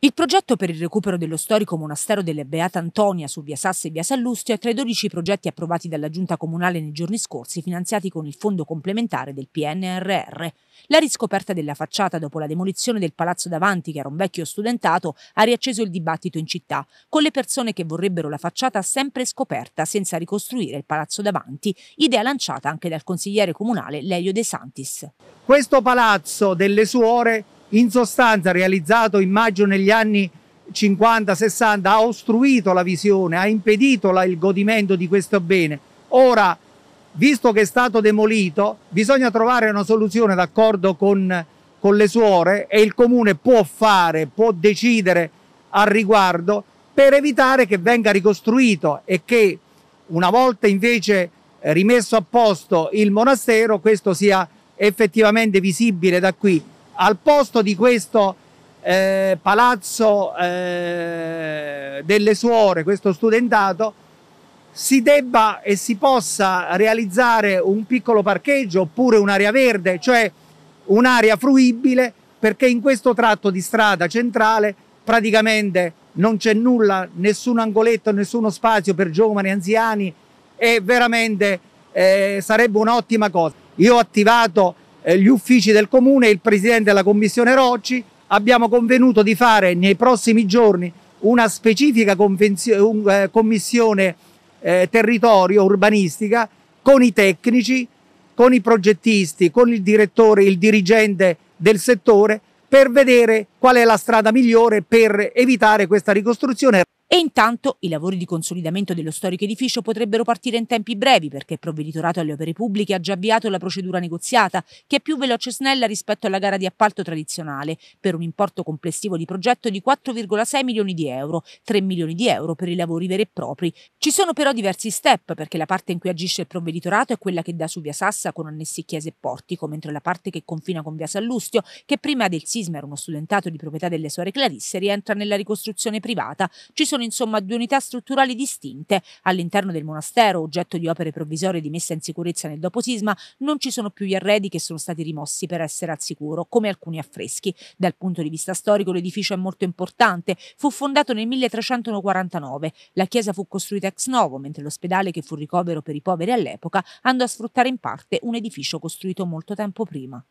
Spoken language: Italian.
Il progetto per il recupero dello storico monastero delle Beata Antonia su via Sassi e via Sallustio è tra i 12 progetti approvati dalla Giunta Comunale nei giorni scorsi, finanziati con il fondo complementare del PNRR. La riscoperta della facciata dopo la demolizione del palazzo davanti, che era un vecchio studentato, ha riacceso il dibattito in città, con le persone che vorrebbero la facciata sempre scoperta, senza ricostruire il palazzo davanti, idea lanciata anche dal consigliere comunale Lelio De Santis. Questo palazzo delle suore in sostanza realizzato in maggio negli anni 50-60 ha ostruito la visione, ha impedito la, il godimento di questo bene. Ora, visto che è stato demolito, bisogna trovare una soluzione d'accordo con, con le suore e il comune può fare, può decidere al riguardo per evitare che venga ricostruito e che una volta invece rimesso a posto il monastero questo sia effettivamente visibile da qui. Al posto di questo eh, palazzo eh, delle suore, questo studentato, si debba e si possa realizzare un piccolo parcheggio oppure un'area verde, cioè un'area fruibile, perché in questo tratto di strada centrale praticamente non c'è nulla, nessun angoletto, nessuno spazio per giovani, e anziani e veramente eh, sarebbe un'ottima cosa. Io ho attivato eh, gli uffici del comune e il presidente della commissione Rocci abbiamo convenuto di fare nei prossimi giorni una specifica un, eh, commissione eh, territorio urbanistica con i tecnici, con i progettisti, con il direttore, il dirigente del settore per vedere qual è la strada migliore per evitare questa ricostruzione. E intanto i lavori di consolidamento dello storico edificio potrebbero partire in tempi brevi perché il provveditorato alle opere pubbliche ha già avviato la procedura negoziata, che è più veloce e snella rispetto alla gara di appalto tradizionale, per un importo complessivo di progetto di 4,6 milioni di euro, 3 milioni di euro per i lavori veri e propri. Ci sono però diversi step perché la parte in cui agisce il provveditorato è quella che dà su via Sassa con annessi chiese e portico, mentre la parte che confina con via Sallustio, che prima del sisma era uno studentato di proprietà delle suore Clarisse, rientra nella ricostruzione privata. Ci sono sono insomma due unità strutturali distinte. All'interno del monastero, oggetto di opere provvisorie di messa in sicurezza nel doposisma, non ci sono più gli arredi che sono stati rimossi per essere al sicuro, come alcuni affreschi. Dal punto di vista storico l'edificio è molto importante, fu fondato nel 1349. La chiesa fu costruita ex novo, mentre l'ospedale che fu ricovero per i poveri all'epoca andò a sfruttare in parte un edificio costruito molto tempo prima.